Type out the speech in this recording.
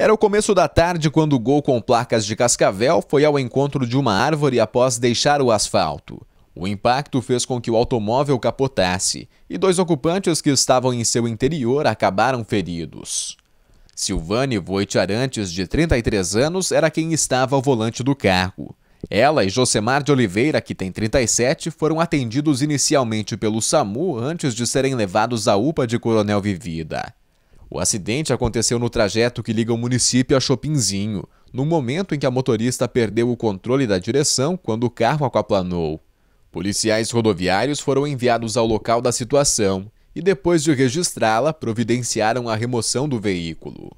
Era o começo da tarde quando o gol com placas de cascavel foi ao encontro de uma árvore após deixar o asfalto. O impacto fez com que o automóvel capotasse e dois ocupantes que estavam em seu interior acabaram feridos. Silvane Voit Arantes, de 33 anos, era quem estava ao volante do carro. Ela e Josemar de Oliveira, que tem 37, foram atendidos inicialmente pelo SAMU antes de serem levados à UPA de Coronel Vivida. O acidente aconteceu no trajeto que liga o município a Chopinzinho, no momento em que a motorista perdeu o controle da direção quando o carro aquaplanou. Policiais rodoviários foram enviados ao local da situação e, depois de registrá-la, providenciaram a remoção do veículo.